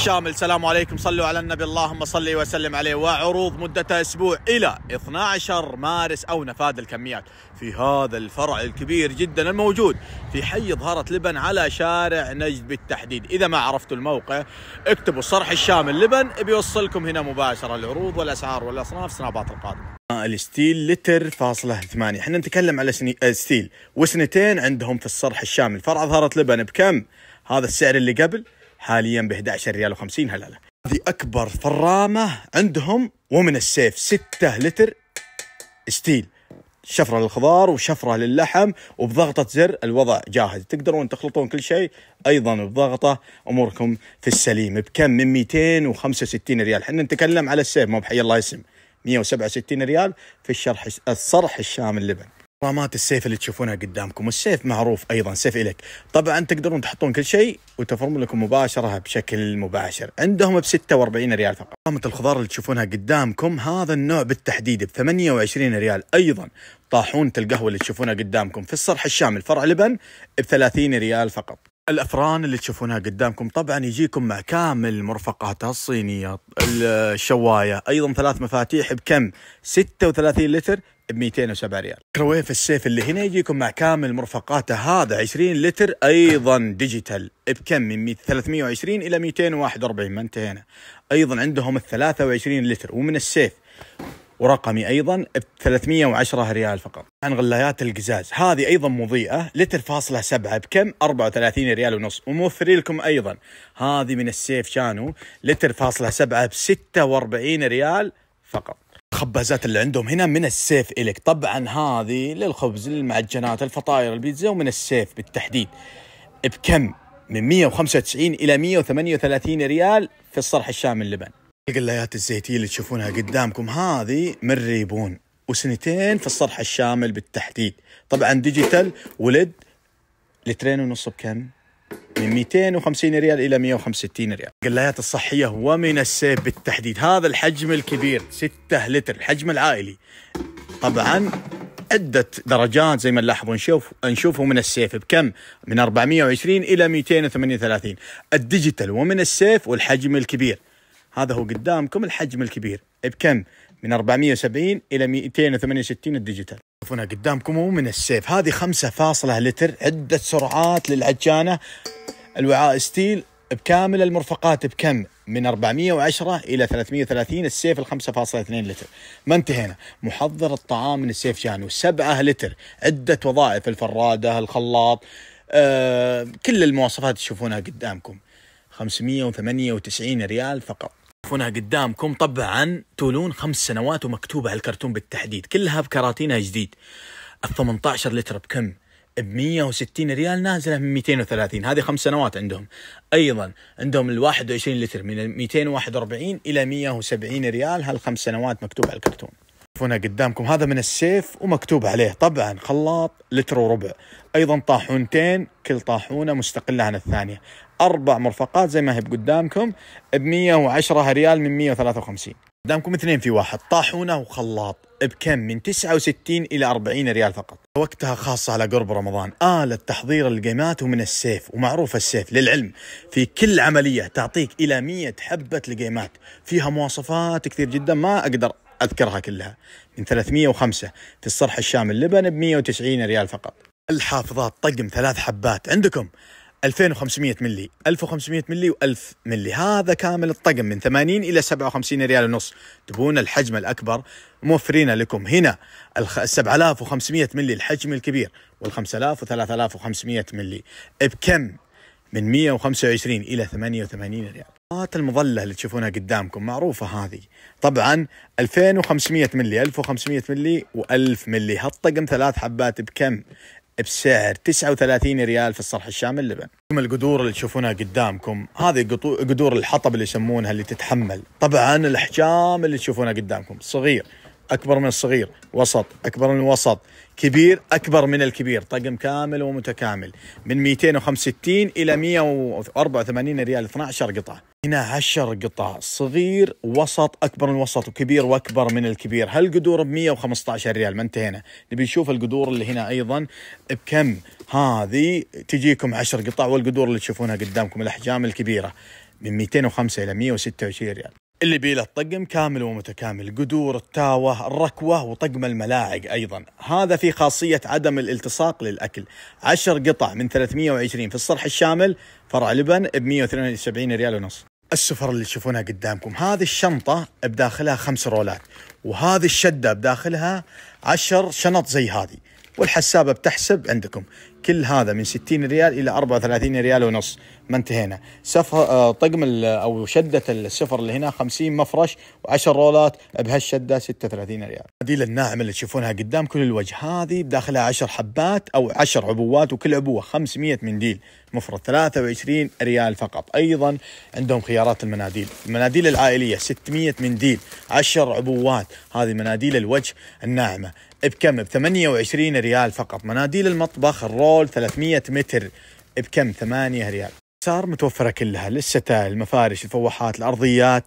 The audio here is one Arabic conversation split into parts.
الشامل السلام عليكم صلوا على النبي اللهم صلي وسلم عليه وعروض مدتها اسبوع الى 12 مارس او نفاذ الكميات في هذا الفرع الكبير جدا الموجود في حي ظهرة لبن على شارع نجد بالتحديد اذا ما عرفتوا الموقع اكتبوا الصرح الشامل لبن بيوصلكم هنا مباشره العروض والاسعار والاصناف سنابات القادمه الستيل لتر فاصلة ثمانية احنا نتكلم على سني... آه، ستيل وسنتين عندهم في الصرح الشامل فرع ظهرة لبن بكم هذا السعر اللي قبل حاليا ب 11 ريال و50 هلله هذه اكبر فرامه عندهم ومن السيف 6 لتر ستيل شفره للخضار وشفره للحم وبضغطه زر الوضع جاهز تقدرون تخلطون كل شيء ايضا بضغطه اموركم في السليم بكم من 265 ريال احنا نتكلم على السيف مو بحي الله اسم 167 ريال في الشرح الصرح الشامل لبن رامات السيف اللي تشوفونها قدامكم والسيف معروف ايضا سيف الك طبعا تقدرون تحطون كل شيء وتفرمون لكم مباشره بشكل مباشر عندهم ب 46 ريال فقط قامة الخضار اللي تشوفونها قدامكم هذا النوع بالتحديد ب 28 ريال ايضا طاحونة القهوة اللي تشوفونها قدامكم في الصرح الشامل فرع لبن ب 30 ريال فقط الافران اللي تشوفونها قدامكم طبعا يجيكم مع كامل مرفقاتها الصينيه الشوايه ايضا ثلاث مفاتيح بكم 36 لتر ب 207 ريال كرويف السيف اللي هنا يجيكم مع كامل مرفقاته هذا 20 لتر ايضا ديجيتال بكم من 320 الى 241 ما انتهينا ايضا عندهم ال 23 لتر ومن السيف ورقمي ايضا ب 310 ريال فقط عن غلايات القزاز هذه ايضا مضيئه لتر فاصلة 7 بكم 34 ريال ونص وموفرين لكم ايضا هذه من السيف شانو لتر فاصلة 7 ب 46 ريال فقط الخبازات اللي عندهم هنا من السيف إلك طبعا هذه للخبز للمعجنات الفطاير البيتزا ومن السيف بالتحديد بكم من 195 إلى 138 ريال في الصرح الشامل لبن القلايات الزيتية اللي تشوفونها قدامكم هذه من ريبون وسنتين في الصرح الشامل بالتحديد طبعا ديجيتال ولد لترين ونص بكم من 250 ريال الى 165 ريال القلايات الصحيه ومن السيف بالتحديد هذا الحجم الكبير 6 لتر الحجم العائلي طبعا عدة درجات زي ما نلاحظون نشوف نشوفه من السيف بكم؟ من 420 إلى 238 الديجيتال ومن السيف والحجم الكبير هذا هو قدامكم الحجم الكبير بكم؟ من 470 الى 268 الديجيتال شوفونها قدامكم من السيف هذه فاصلة لتر عده سرعات للعجانه الوعاء ستيل بكامل المرفقات بكم من 410 الى 330 السيف ال 5.2 لتر ما انتهينا محضر الطعام من السيف جانو 7 لتر عده وظائف الفراده الخلاط آه، كل المواصفات تشوفونها قدامكم 598 ريال فقط تشوفونها قدامكم طبعا تولون خمس سنوات ومكتوبة على الكرتون بالتحديد كلها بكراتينها جديد ال 18 لتر بكم؟ ب 160 ريال نازله من 230 هذه خمس سنوات عندهم ايضا عندهم ال 21 لتر من 241 الى 170 ريال هالخمس سنوات مكتوبة على الكرتون تشوفونه قدامكم هذا من السيف ومكتوب عليه طبعا خلاط لتر وربع ايضا طاحونتين كل طاحونه مستقله عن الثانيه اربع مرفقات زي ما هي بقدامكم ب 110 ريال من 153 قدامكم اثنين في واحد طاحونه وخلاط بكم من 69 الى 40 ريال فقط وقتها خاصة على قرب رمضان آلة تحضير القيمات ومن السيف ومعروف السيف للعلم في كل عملية تعطيك إلى 100 حبة لقيمات فيها مواصفات كثير جدا ما أقدر أذكرها كلها من 305 في الصرح الشامل لبن ب 190 ريال فقط الحافظات طقم ثلاث حبات عندكم 2500 ملي 1500 ملي و1000 ملي هذا كامل الطقم من 80 الى 57 ريال ونص تبون الحجم الاكبر موفرين لكم هنا ال 7500 ملي الحجم الكبير وال 5000 و 3500 ملي بكم من 125 الى 88 ريال قنوات المظله اللي تشوفونها قدامكم معروفه هذه طبعا 2500 ملي 1500 ملي و1000 ملي هالطقم ثلاث حبات بكم بسعر 39 ريال في الصرح الشامل لبن القدور اللي تشوفونها قدامكم هذه قدور الحطب اللي يسمونها اللي تتحمل طبعا الاحجام اللي تشوفونها قدامكم صغير اكبر من الصغير وسط اكبر من الوسط كبير اكبر من الكبير طقم كامل ومتكامل من 265 الى 184 ريال 12 قطعه هنا 10 قطع صغير وسط اكبر من وسط وكبير واكبر من الكبير هالقدور ب 115 ريال ما انتهينا نبي نشوف القدور اللي هنا ايضا بكم هذه تجيكم 10 قطع والقدور اللي تشوفونها قدامكم الاحجام الكبيره من 205 الى 126 ريال اللي بيله الطقم كامل ومتكامل قدور التاوة الركوة وطقم الملاعق أيضا هذا في خاصية عدم الالتصاق للأكل عشر قطع من 320 في الصرح الشامل فرع لبن ب 172 ريال ونص السفر اللي تشوفونها قدامكم هذه الشنطة بداخلها خمس رولات وهذه الشدة بداخلها عشر شنط زي هذه والحسابة بتحسب عندكم كل هذا من 60 ريال الى 34 ريال ونص ما انتهينا سفر آه، طقم او شده السفر اللي هنا 50 مفرش و10 رولات بهالشده 36 ريال العديله الناعمه اللي تشوفونها قدام كل الوجه هذه بداخلها 10 حبات او 10 عبوات وكل عبوه 500 منديل مفرد 23 ريال فقط ايضا عندهم خيارات المناديل المناديل العائليه 600 منديل 10 عبوات هذه مناديل الوجه الناعمه بكم ب 28 ريال فقط مناديل المطبخ الرو بول 300 متر بكم 8 ريال صار متوفرة كلها للشتاء المفارش الفواحات الأرضيات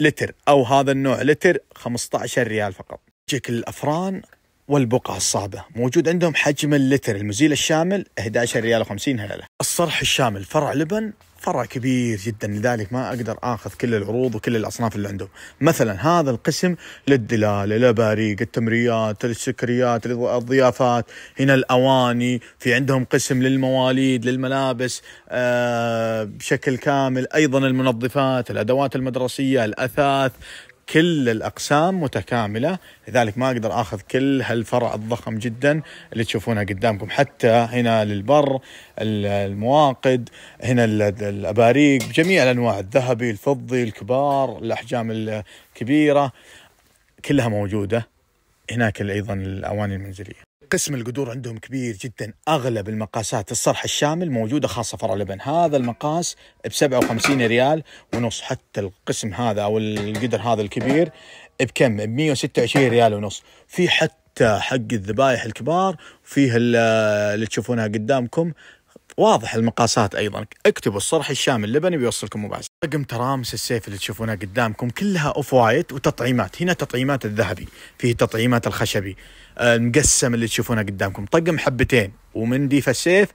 لتر أو هذا النوع لتر 15 ريال فقط جيك الأفران والبقع الصعبة موجود عندهم حجم اللتر المزيل الشامل 11 ريال و50 هللة الصرح الشامل فرع لبن فرع كبير جدا لذلك ما اقدر اخذ كل العروض وكل الاصناف اللي عندهم مثلا هذا القسم للدلاله الاباريق التمريات السكريات الضيافات هنا الاواني في عندهم قسم للمواليد للملابس آه بشكل كامل ايضا المنظفات الادوات المدرسيه الاثاث كل الاقسام متكامله لذلك ما اقدر اخذ كل هالفرع الضخم جدا اللي تشوفونه قدامكم حتى هنا للبر المواقد هنا الاباريق جميع الانواع الذهبي الفضي الكبار الاحجام الكبيره كلها موجوده هناك ايضا الاواني المنزليه قسم القدور عندهم كبير جدا اغلب المقاسات الصرح الشامل موجوده خاصه فرع لبن هذا المقاس ب 57 ريال ونص حتى القسم هذا او القدر هذا الكبير بكم ب 126 ريال ونص في حتى حق الذبايح الكبار فيه اللي تشوفونها قدامكم واضح المقاسات ايضا اكتبوا الصرح الشامل اللبني بيوصلكم مباشره رقم ترامس السيف اللي تشوفونها قدامكم كلها اوف وايت وتطعيمات هنا تطعيمات الذهبي فيه تطعيمات الخشبي المقسم آه، اللي تشوفونه قدامكم طقم حبتين ومن ديف السيف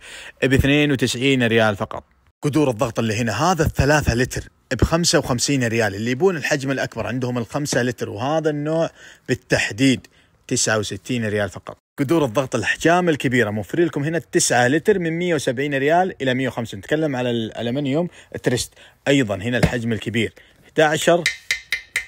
ب 92 ريال فقط قدور الضغط اللي هنا هذا الثلاثة لتر ب 55 ريال اللي يبون الحجم الأكبر عندهم الخمسة لتر وهذا النوع بالتحديد 69 ريال فقط قدور الضغط الحجام الكبيره موفرين لكم هنا 9 لتر من 170 ريال الى 150 نتكلم على الالمنيوم تريست ايضا هنا الحجم الكبير 11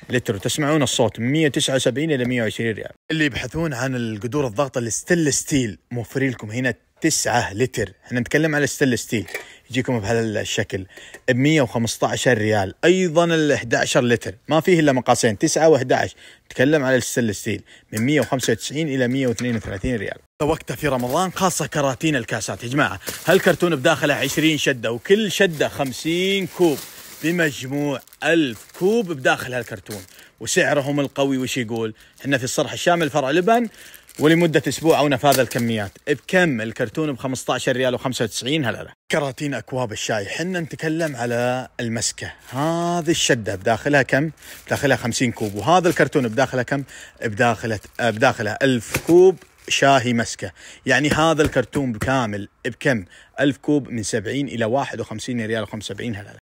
لتر وتسمعون الصوت من 179 الى 120 ريال اللي يبحثون عن القدور الضغط الستل ستيل موفرين لكم هنا 9 لتر احنا نتكلم على الستل ستيل يجيكم بهالشكل ب 115 ريال ايضا ال 11 لتر ما فيه الا مقاسين 9 و11 نتكلم على الستل ستيل من 195 الى 132 ريال وقتها في رمضان خاصة كراتين الكاسات يا جماعة هالكرتون بداخله 20 شدة وكل شدة 50 كوب بمجموع ألف كوب بداخل هالكرتون وسعرهم القوي وش يقول احنا في الصرح الشامل فرع لبن ولمدة أسبوع أو نفاذ الكميات بكم الكرتون ب 15 ريال و95 هللة كراتين أكواب الشاي حنا نتكلم على المسكة هذه الشدة بداخلها كم بداخلها 50 كوب وهذا الكرتون بداخلها كم بداخله بداخلها 1000 كوب شاهي مسكه يعني هذا الكرتون بكامل بكم 1000 كوب من 70 الى 51 ريال و75 هلله